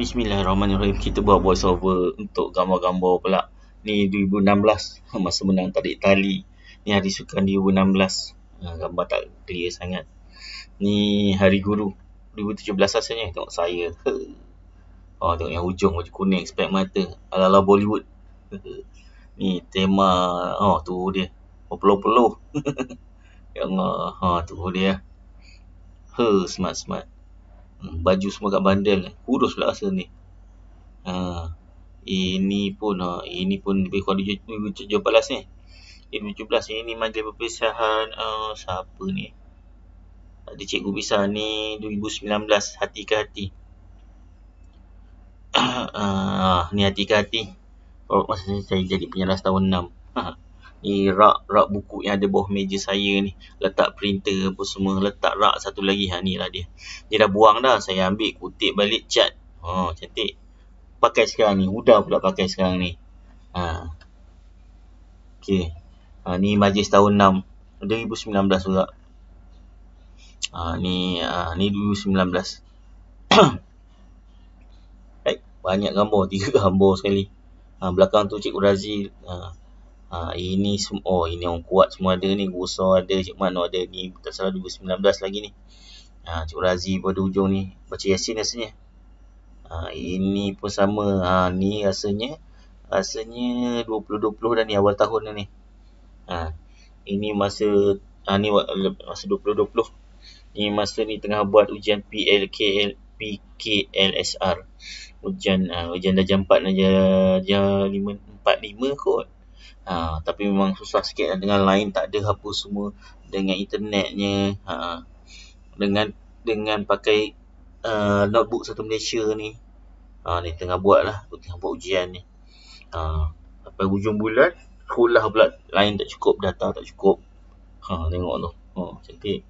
Bismillahirrahmanirrahim. Kita buat voice over untuk gambar-gambar pula. Ni 2016 ha, masa menang tadi Itali. Ni hari sukan 2016. Ha, gambar tak clear sangat. Ni hari guru 2017 asalnya tengok saya. Oh tengok yang hujung baju kuning spek mata Alala Bollywood. Ni tema oh tu dia. Peluh-peluh. yang Allah, tu dia. Ha smart smart. Hmm, baju semua kat bandel kurus pula rasa ni ha, ini pun ha, ini pun lebih kurang 17 ni eh. ini 17 ini majlis perpisahan uh, siapa ni ada cikgu pisah ni 2019 hati ke hati uh, ni hati ke hati oh, saya jadi penyelas tahun 6 ni rak rak buku yang ada bawah meja saya ni letak printer apa semua letak rak satu lagi ha ni lah dia dia dah buang dah saya ambil kutip balik cat oh, cantik pakai sekarang ni udah pula pakai sekarang ni ha okey ha ni majlis tahun 6 2019 juga ha ni ha, ni 2019 Baik, eh, banyak gambar, tiga gambar sekali. Ha, belakang tu Cikgu Razil. Ha, ha, ini semua oh ini orang kuat semua ada ni Gusa ada Cik Mano ada ni tak salah 2019 lagi ni ha, Cik Razi pada hujung ni baca Yasin rasanya ha, ini pun sama ha, ni rasanya rasanya 2020 dah ni awal tahun ni ha, ini masa ha, ni masa 2020 Ini masa ni tengah buat ujian PLKL PKLSR ujian uh, ujian dah jam 4 dah jam 5 4 5 kot ha, tapi memang susah sikit lah. dengan lain tak ada apa semua dengan internetnya ha, dengan dengan pakai uh, notebook satu Malaysia ni ha, ni tengah buat lah tengah buat ujian ni ha, sampai hujung bulan sekolah pula lain tak cukup data tak cukup ha, tengok tu ha, cantik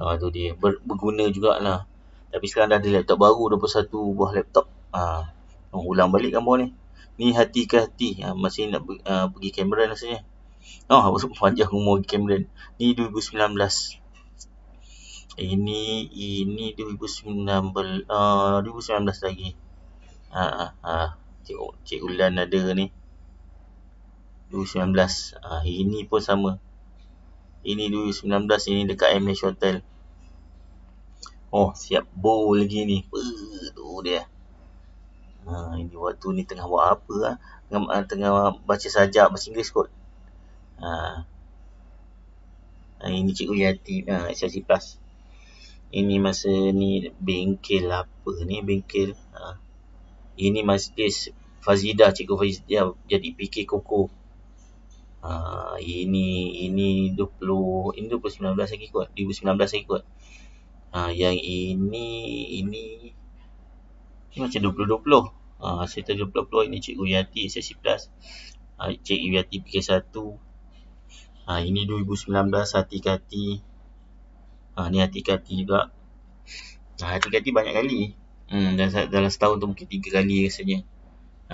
ha, tu dia Ber, berguna jugalah tapi sekarang dah ada laptop baru 21 buah laptop ha, ulang balik kan ni ni hati ke hati ha, ah, masih nak uh, pergi Cameron rasanya oh apa panjang umur pergi Cameron ni 2019 eh, ini ini 2019 uh, 2019 lagi ha, ha, Cik, Cik Ulan ada ni 2019 ha, ini pun sama ini 2019 ini dekat MH Hotel oh siap bow lagi ni uh, tu dia ini ha, waktu ni tengah buat apa lah. Tengah, ha, tengah baca sajak, baca Inggeris kot. Ha. ha. ini cikgu Yati, ha, SLC Plus. Ini masa ni bengkel apa ni, bengkel. Ha. Ini masjid Fazidah, cikgu Fazidah jadi PK Koko. Ha, ini ini 20 ini 2019 lagi kuat 2019 lagi kuat ha, yang ini ini ni macam 2020 uh, Serta 2020 ni Cikgu Yati SSC Plus uh, Cikgu Yati PK1 uh, ha, Ini 2019 Hati Kati uh, Ni Hati Kati juga uh, Hati Kati banyak kali hmm, dan Dalam setahun tu mungkin 3 kali rasanya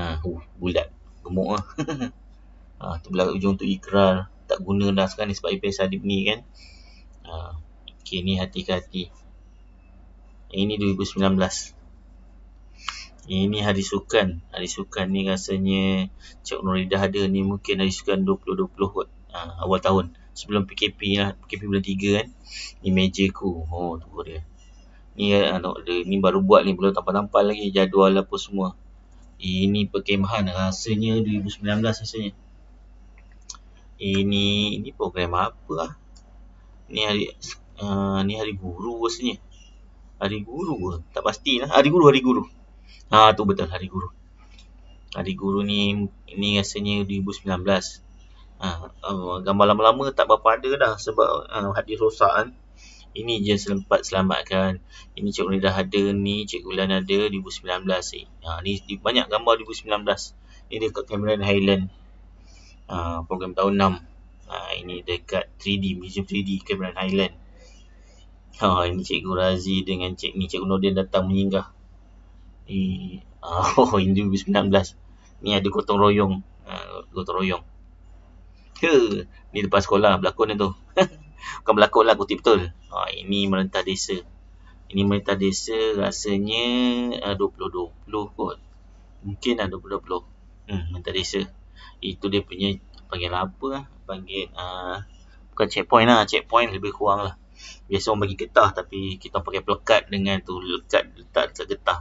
uh, uh, Bulat Gemuk lah uh, Tu belakang ujung tu ikrar Tak guna dah sekarang ni sebab IPS Adib ni kan uh, Okay ni Hati Kati ini ini hari sukan. Hari sukan ni rasanya Cik Nuridah ada ni mungkin hari sukan 2020 kot. Uh, awal tahun. Sebelum PKP lah. PKP bulan 3 kan. Ni meja ku. Oh, tu dia. Ni, uh, ni baru buat ni. Belum tampal-tampal lagi. Jadual apa semua. Ini perkemahan rasanya 2019 rasanya. Ini ini program apa lah. Ni hari uh, ni hari guru rasanya. Hari guru ke? Tak lah. Hari guru, hari guru. Ah tu betul hari guru. Hari guru ni ini rasanya 2019. Ah ha, gambar lama-lama tak berapa ada dah sebab uh, hadir rosak kan. Ini je sempat selamatkan. Ini cikgu dah ada ni, cikgu Lan ada 2019. Eh. Ha, ni ah, banyak gambar 2019. Ini dekat Cameron Highland. Ha, program tahun 6. Ha, ini dekat 3D, Museum 3D Cameron Highland. Ha, ini cikgu Razi dengan cik ni, cikgu Nordin datang menyinggah. Eh, oh, ini 2019. Ni ada gotong royong. Uh, gotong royong. Ke, ni lepas sekolah berlakon ni tu. Bukan berlakon lah, kutip betul. Oh, ini merentah desa. Ini merentah desa rasanya ha, uh, 2020 kot. Mungkin lah 2020. Hmm, merentah desa. Itu dia punya panggil apa lah? Panggil uh, Bukan checkpoint lah Checkpoint lebih kurang lah Biasa orang bagi getah Tapi kita pakai pelekat Dengan tu Lekat letak dekat getah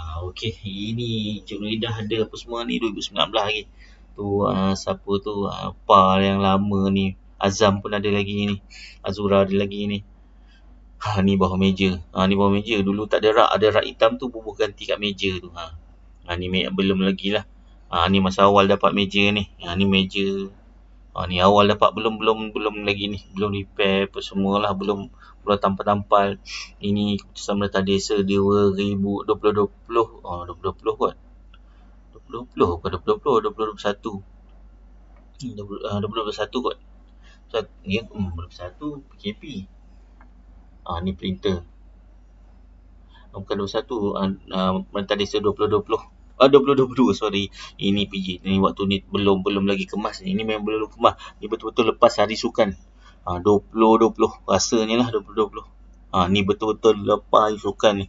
uh, okey ini Cik Nuri dah ada apa semua ni 2019 lagi tu uh, siapa tu ah, apa yang lama ni Azam pun ada lagi ni Azura ada lagi ni ha ni bawah meja ha ni bawah meja dulu tak ada rak ada rak hitam tu bubuh ganti kat meja tu ha ha ni belum lagi lah ha ni masa awal dapat meja ni ha ni meja Ha, ni awal dapat belum belum belum lagi ni belum repair apa semualah belum belum tampal-tampal ini sama pemerintah desa di 2020 ah oh, 2020 kot 2020 ke 2020 2021 2021 kot so, ni hmm, 2021 PKP ah ni printer bukan 21 ah uh, pemerintah desa 2020 2022 ah, sorry ini PJ ini waktu ni belum belum lagi kemas ni ini memang belum kemas ni betul-betul lepas hari sukan ha, ah, 2020 rasanya lah 2020 ha, ah, ni betul-betul lepas hari sukan ni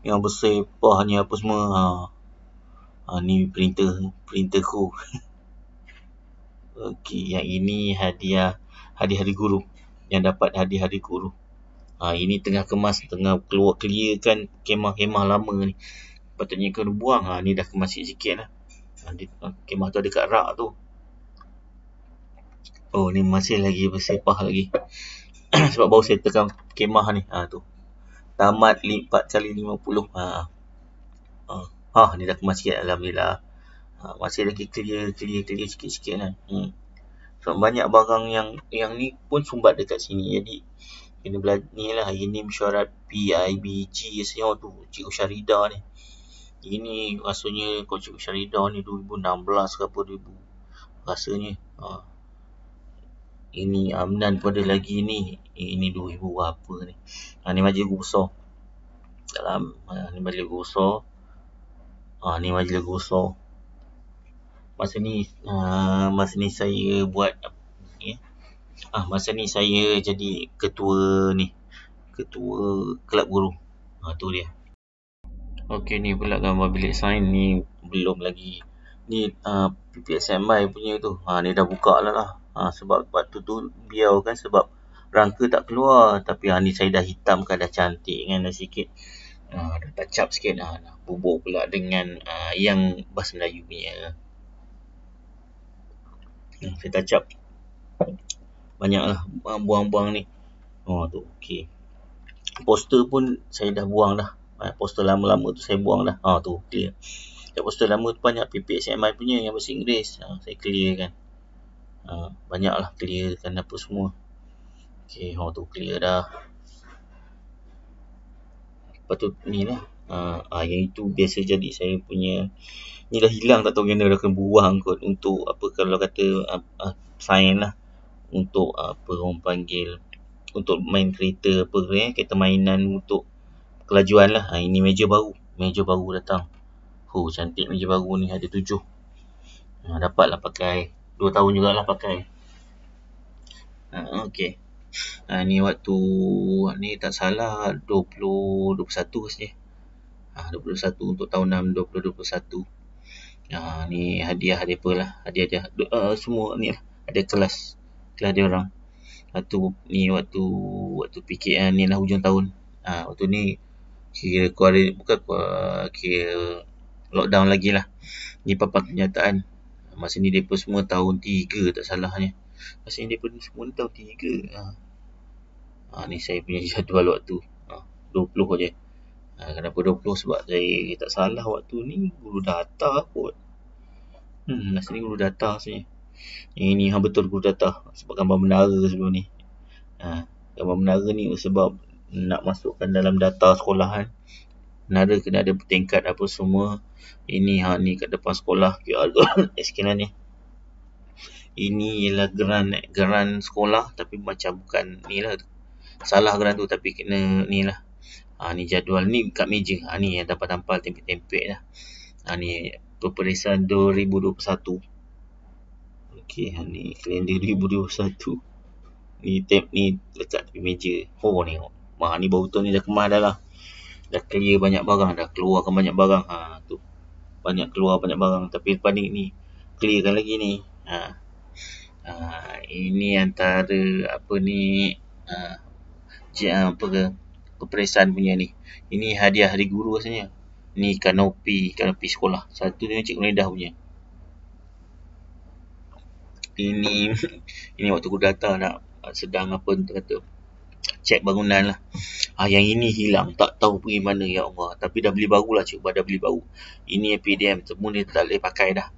yang bersepah ni apa semua ha. Ha, ni printer printer ku ok yang ini hadiah hadiah-hari guru yang dapat hadiah-hari guru ha, ini tengah kemas tengah keluar clearkan kemah-kemah lama ni patutnya kena buang ha, ni dah kemasin sikit lah kemah tu ada rak tu oh ni masih lagi bersepah lagi sebab baru saya tekan kemah ni ha, tu tamat 4 kali 50 ha. Ha, ha ni dah kemas Alhamdulillah ha, masih lagi clear clear clear sikit-sikit kan hmm. sebab banyak barang yang yang ni pun sumbat dekat sini jadi ini belajar ni lah ini mesyuarat PIBG senyawa oh, tu Cikgu Syarida ni ini rasanya Coach Syarida ni 2016 ke apa 2000 rasanya ha. ini Amnan pun ada lagi ni ini 2000 berapa ni ha, ni majlis gusor dalam ha, ni majlis gusor ha, ni majlis gusor masa ni ha, masa ni saya buat ya. ha, masa ni saya jadi ketua ni ketua kelab guru ha, tu dia Okey ni pula gambar bilik sign ni belum lagi ni uh, ah, PPSM by punya tu. Ha ni dah buka lah lah. Ha, sebab buat tu biar kan sebab rangka tak keluar tapi ha ni saya dah hitamkan dah cantik kan dah sikit. Ha dah tacap sikit ha, dah bubuh pula dengan uh, yang bahasa Melayu punya. Ha, saya tacap banyaklah buang-buang ni. Oh tu okey. Poster pun saya dah buang dah. Eh, poster lama-lama tu saya buang dah. Ha tu clear. Dekat poster lama tu banyak PPSMI punya yang bahasa Inggeris. Ha, saya clear kan. Ha, ah, banyak lah clear kan apa semua. Okay, ha tu clear dah. Lepas tu ni lah. Ha, ha, yang itu biasa jadi saya punya. Ni dah hilang tak tahu kena dah kena buang kot. Untuk apa kalau kata ha, ha, sign lah. Untuk ha, apa orang panggil. Untuk main kereta apa kan. Eh? Kereta mainan untuk kelajuan lah. Ha, ini meja baru. Meja baru datang. Huh, cantik meja baru ni. Ada tujuh. Ha, dapatlah pakai. Dua tahun jugalah pakai. Ha, okay. Ha, ni waktu ni tak salah 2021 rasanya. Ha, 21 untuk tahun 6 2021. Ha, ni hadiah dia apa lah. Hadiah dia uh, semua ni lah. Ada kelas. Kelas dia orang. Waktu ni waktu waktu PKN ni lah hujung tahun. Ha, waktu ni kira kuarin, bukan kira lockdown lagi lah ni papan kenyataan masa ni dia semua tahun 3 tak salahnya masa ni dia semua ni tahun 3 ha. ha. ni saya punya jadual waktu ha. 20 je ha. kenapa 20 sebab saya tak salah waktu ni guru data kot hmm, masa ni guru data sebenarnya ini hang betul guru data sebab gambar menara sebelum ni ha. gambar menara ni sebab nak masukkan dalam data sekolah eh. kan Nara kena ada tingkat apa semua Ini ha ni kat depan sekolah QR code sekian ni ya. Ini ialah geran eh, geran sekolah tapi macam bukan ni lah Salah geran tu tapi kena ni lah Ha ni jadual ni kat meja Ha ni yang dapat tampal tempek-tempek lah Ha ni peperiksaan 2021 Okey, ha ni kalender 2021. Ni tab ni letak di meja. Oh, tengok. Mak ni baru tahun ni dah kemas dah lah. Dah clear banyak barang. Dah keluarkan banyak barang. Ha, tu. Banyak keluar banyak barang. Tapi lepas ni ni. Clearkan lagi ni. Ha. ha ini antara apa ni. Ha. apa ke. Keperiksaan punya ni. Ini hadiah hari guru rasanya. Ni kanopi. Kanopi sekolah. Satu ni cik Nedah punya. Ini. ini waktu aku datang nak. Sedang apa tu kata cek bangunan lah. Ah, yang ini hilang. Tak tahu pergi mana, ya Allah. Tapi dah beli baru lah, cikgu. Dah beli baru. Ini APDM. Semua ni tak boleh pakai dah.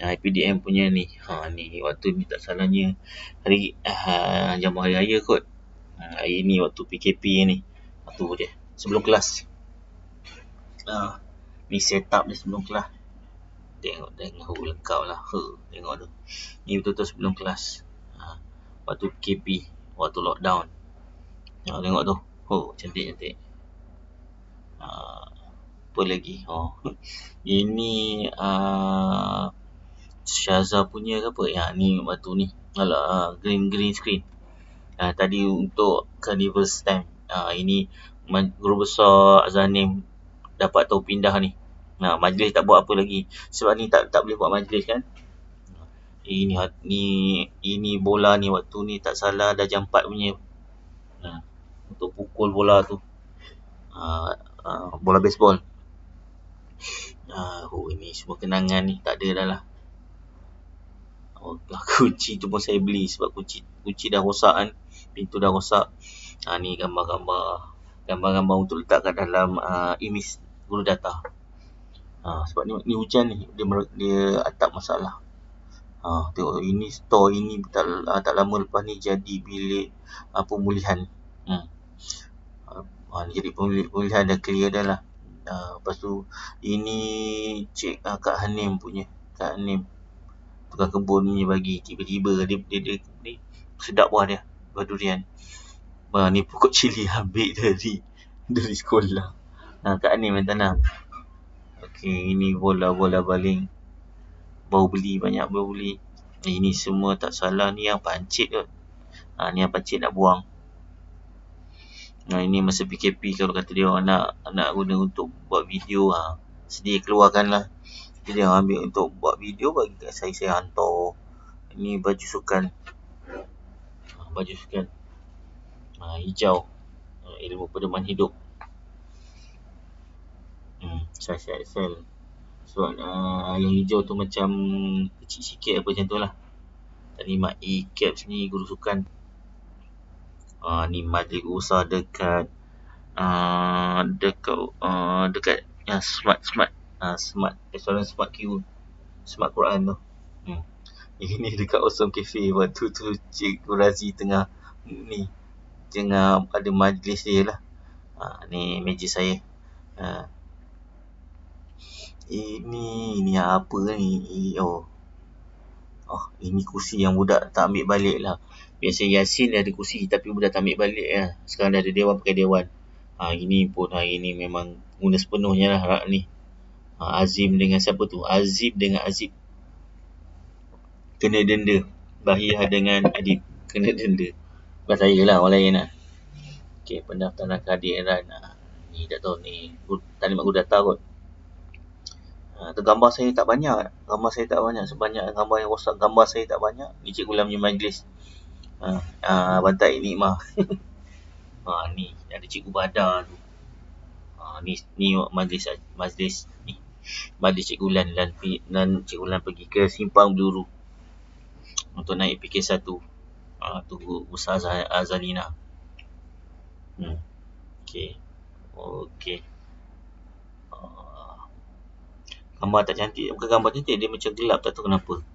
Ah, APDM punya ni. Ha, ni waktu ni tak salahnya. Hari, ah, jam hari raya kot. Ah, hari ni waktu PKP ni. Waktu je. Sebelum kelas. Ah, ni set up ni sebelum kelas. Tengok, tengok. Lengkap lah. Ha, tengok tu. Ni betul-betul sebelum kelas. Ah, waktu PKP. Waktu lockdown. Ha, tengok tu. Oh, cantik-cantik. Ha, ah, apa lagi? Oh. Ini uh, Syaza punya ke apa? Ya, ni batu ni. Alah, green green screen. Ha, tadi untuk carnival stamp. Ha, ini guru besar Azanim dapat tahu pindah ni. Nah, majlis tak buat apa lagi. Sebab ni tak tak boleh buat majlis kan. Ini ni ini bola ni waktu ni tak salah dah jam 4 punya. Nah untuk pukul bola tu. Uh, uh, bola baseball. Uh, oh, ini semua kenangan ni tak ada dah lah. Oh, kunci tu pun saya beli sebab kunci kunci dah rosak kan. Pintu dah rosak. Ha, ni gambar-gambar gambar-gambar untuk letakkan dalam uh, imis guru data. Ha, sebab ni, ni hujan ni dia dia atap masalah. Ha, tengok ini store ini tak, tak lama lepas ni jadi bilik apa pemulihan. Hmm ha, jadi pemilihan dah clear dah lah ha, lepas tu ini cik ha, Kak Hanim punya Kak Hanim tukang kebun ni bagi tiba-tiba dia, dia, dia, ni sedap buah dia buah durian ha, ni pokok cili ambil dari dari sekolah ha, Kak Hanim yang tanam Okay, ini bola-bola baling Baru beli, banyak baru beli Ini semua tak salah Ni yang pancit kot ha, Ni yang pancit nak buang Nah ini masa PKP kalau kata dia orang nak nak guna untuk buat video ha. Sedia keluarkanlah. Jadi yang ambil untuk buat video bagi kat saya saya hantar. Ini baju sukan. Ha, baju sukan. Ha, hijau. Ha, ilmu pedoman hidup. Hmm, saya saya sel. Sebab uh, yang hijau tu macam kecil sikit apa macam tu lah. Tadi mak e-caps ni guru sukan uh, ni majlis usaha dekat uh, dekat uh, dekat ya, smart smart uh, smart eh, smart queue smart Quran tu hmm. ini dekat awesome cafe waktu tu cikgu Razi tengah ni tengah ada majlis dia lah uh, ni meja saya uh, ini ni apa ni oh Oh, ini kursi yang budak tak ambil balik lah. Biasanya Yasin dia ada kursi tapi budak tak ambil balik ya. Sekarang dia ada dewan pakai dewan. Ha, ini pun hari ini memang guna sepenuhnya lah rak ni. Ha, Azim dengan siapa tu? Azib dengan Azib. Kena denda. Bahiyah dengan Adib. Kena denda. Bukan saya lah orang lain lah. Okay, pendaftaran kehadiran. Ha, ni tak tahu ni. Talimat aku dah tahu kot. Ha, gambar saya tak banyak. Gambar saya tak banyak. Sebanyak gambar yang rosak. Gambar saya tak banyak. Ni cikgu lah majlis ha, ha, bantai ni mah ha, ni ada cikgu badar tu ha, ni ni majlis majlis ni majlis cikgu lan lan dan cikgu lan pergi ke simpang dulu untuk naik PK1 ha, tunggu ustazah Azalina hmm. Okey. Okey. Gambar tak cantik. Bukan gambar cantik. Dia macam gelap. Tak tahu kenapa.